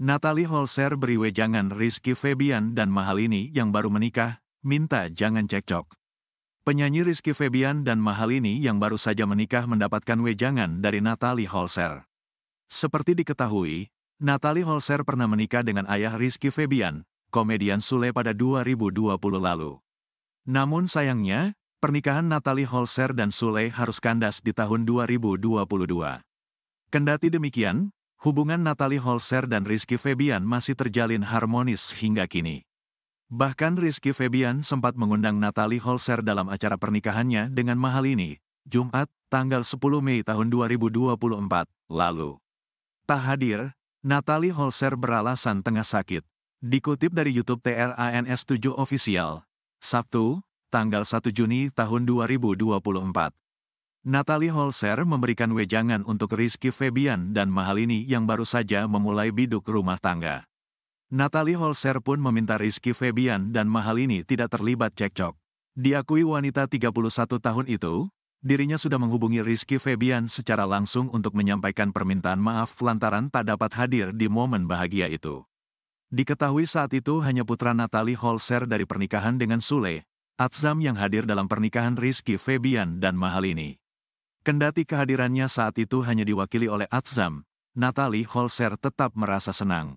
Natalie Holser beri wejangan Rizky Febian dan Mahalini yang baru menikah, minta jangan cekcok. Penyanyi Rizky Febian dan Mahalini yang baru saja menikah mendapatkan wejangan dari Natalie Holser. Seperti diketahui, Natalie Holser pernah menikah dengan ayah Rizky Febian, komedian Sule pada 2020 lalu. Namun sayangnya, pernikahan Natalie Holser dan Sule harus kandas di tahun 2022. Kendati demikian, hubungan Natalie Holzer dan Rizky Febian masih terjalin harmonis hingga kini. Bahkan Rizky Febian sempat mengundang Natalie Holzer dalam acara pernikahannya dengan mahal ini, Jumat, tanggal 10 Mei tahun 2024, lalu. Tak hadir, Natalie Holzer beralasan tengah sakit. Dikutip dari YouTube TRANS 7 Official, Sabtu, tanggal 1 Juni tahun 2024, Natalie Holser memberikan wejangan untuk Rizky Febian dan Mahalini yang baru saja memulai biduk rumah tangga. Natalie Holser pun meminta Rizky Febian dan Mahalini tidak terlibat cekcok. Diakui wanita 31 tahun itu, dirinya sudah menghubungi Rizky Febian secara langsung untuk menyampaikan permintaan maaf lantaran tak dapat hadir di momen bahagia itu. Diketahui saat itu hanya putra Natalie Holser dari pernikahan dengan Sule, Atzam yang hadir dalam pernikahan Rizky Febian dan Mahalini. Kendati kehadirannya saat itu hanya diwakili oleh Atzam, Natalie Holser tetap merasa senang.